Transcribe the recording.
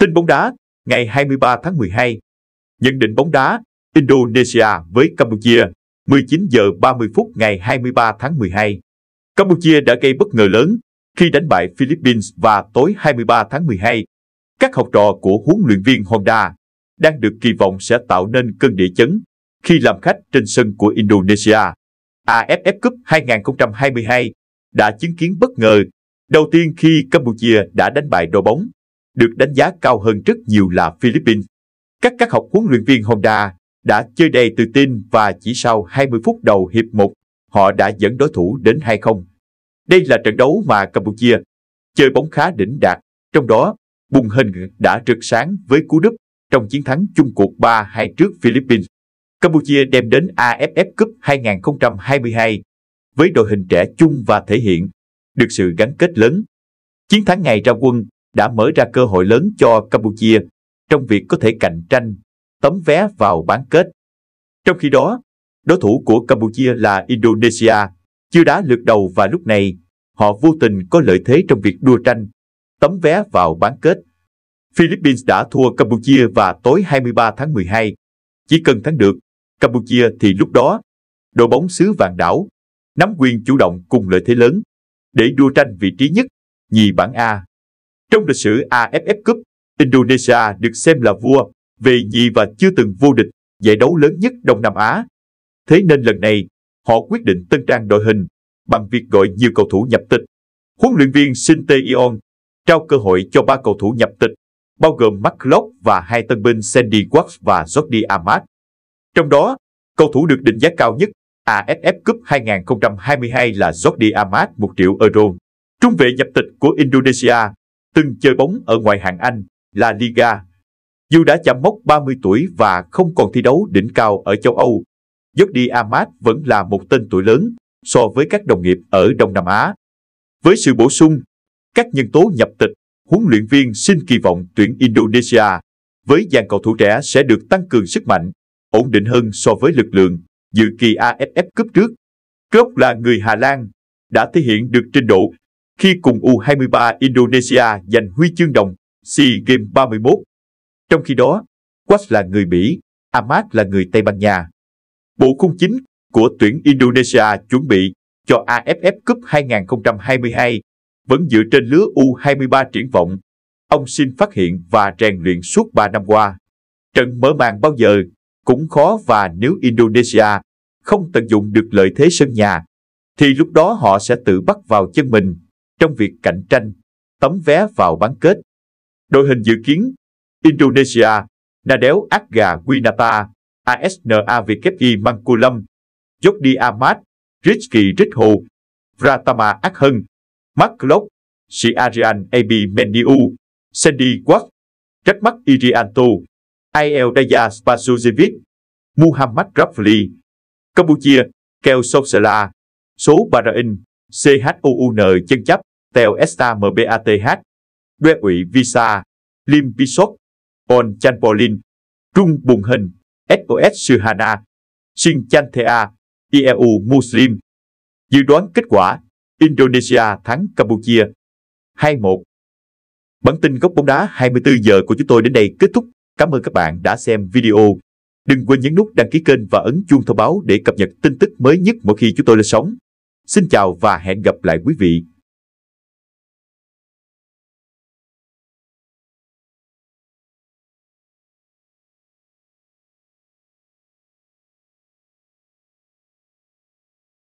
Tin bóng đá ngày 23 tháng 12 Nhận định bóng đá Indonesia với Campuchia 19 giờ 30 phút ngày 23 tháng 12 Campuchia đã gây bất ngờ lớn khi đánh bại Philippines và tối 23 tháng 12. Các học trò của huấn luyện viên Honda đang được kỳ vọng sẽ tạo nên cơn địa chấn khi làm khách trên sân của Indonesia. AFF Cup 2022 đã chứng kiến bất ngờ đầu tiên khi Campuchia đã đánh bại đội bóng được đánh giá cao hơn rất nhiều là Philippines. Các các học huấn luyện viên Honda đã chơi đầy tự tin và chỉ sau 20 phút đầu hiệp 1, họ đã dẫn đối thủ đến 2-0. Đây là trận đấu mà Campuchia chơi bóng khá đỉnh đạt, trong đó Bùng Hình đã rực sáng với cú đúp trong chiến thắng chung cuộc 3-2 trước Philippines. Campuchia đem đến AFF Cup 2022 với đội hình trẻ chung và thể hiện được sự gắn kết lớn. Chiến thắng ngày ra quân đã mở ra cơ hội lớn cho Campuchia trong việc có thể cạnh tranh tấm vé vào bán kết. Trong khi đó, đối thủ của Campuchia là Indonesia, chưa đá lượt đầu và lúc này họ vô tình có lợi thế trong việc đua tranh tấm vé vào bán kết. Philippines đã thua Campuchia và tối 23 tháng 12. Chỉ cần thắng được Campuchia thì lúc đó đội bóng xứ vàng đảo nắm quyền chủ động cùng lợi thế lớn để đua tranh vị trí nhất nhì bảng A trong lịch sử AFF Cup, Indonesia được xem là vua vì gì và chưa từng vô địch giải đấu lớn nhất Đông Nam Á. Thế nên lần này, họ quyết định tân trang đội hình bằng việc gọi nhiều cầu thủ nhập tịch. Huấn luyện viên Sinte Ion trao cơ hội cho ba cầu thủ nhập tịch, bao gồm Mark Locke và hai tân binh Sandy Watts và Jordi Amat. Trong đó, cầu thủ được định giá cao nhất AFF Cup 2022 là Jordi Amat 1 triệu euro. Trung vệ nhập tịch của Indonesia từng chơi bóng ở ngoài hạng Anh là Liga. Dù đã chạm mốc 30 tuổi và không còn thi đấu đỉnh cao ở châu Âu, Jordi Amat vẫn là một tên tuổi lớn so với các đồng nghiệp ở Đông Nam Á. Với sự bổ sung, các nhân tố nhập tịch, huấn luyện viên xin kỳ vọng tuyển Indonesia với dàn cầu thủ trẻ sẽ được tăng cường sức mạnh, ổn định hơn so với lực lượng dự kỳ AFF Cup trước. Klopp là người Hà Lan, đã thể hiện được trình độ khi cùng U23 Indonesia giành huy chương đồng SEA Games 31. Trong khi đó, Quách là người Mỹ, Ahmad là người Tây Ban Nha. Bộ khung chính của tuyển Indonesia chuẩn bị cho AFF Cup 2022 vẫn dựa trên lứa U23 triển vọng. Ông xin phát hiện và rèn luyện suốt 3 năm qua. Trận mở màn bao giờ cũng khó và nếu Indonesia không tận dụng được lợi thế sân nhà, thì lúc đó họ sẽ tự bắt vào chân mình trong việc cạnh tranh tấm vé vào bán kết. Đội hình dự kiến Indonesia, Nadel Aga Winata, ASNAVKI Mangkulam, Jordi Ahmad, Rizky Rizho, Pratama Akhân, Mark Lok, Siarian Ab Meniu, Sandy Quack, Rachmak Irianto, Iel Daya Spasujevic, Muhammad Rafli, Campuchia, Keo Sosela, số Bahrain CHOUN chân chấp, Tel Esta MBATH, Đuê ủy Visa, Lim Bishop, On Chanpolin, Trung Bùng Hình, SOS Suhana, Shin Chanthea, IEU Muslim. Dự đoán kết quả Indonesia thắng Campuchia 2-1. Bản tin góc bóng đá 24 giờ của chúng tôi đến đây kết thúc. Cảm ơn các bạn đã xem video. Đừng quên nhấn nút đăng ký kênh và ấn chuông thông báo để cập nhật tin tức mới nhất mỗi khi chúng tôi lên sóng. Xin chào và hẹn gặp lại quý vị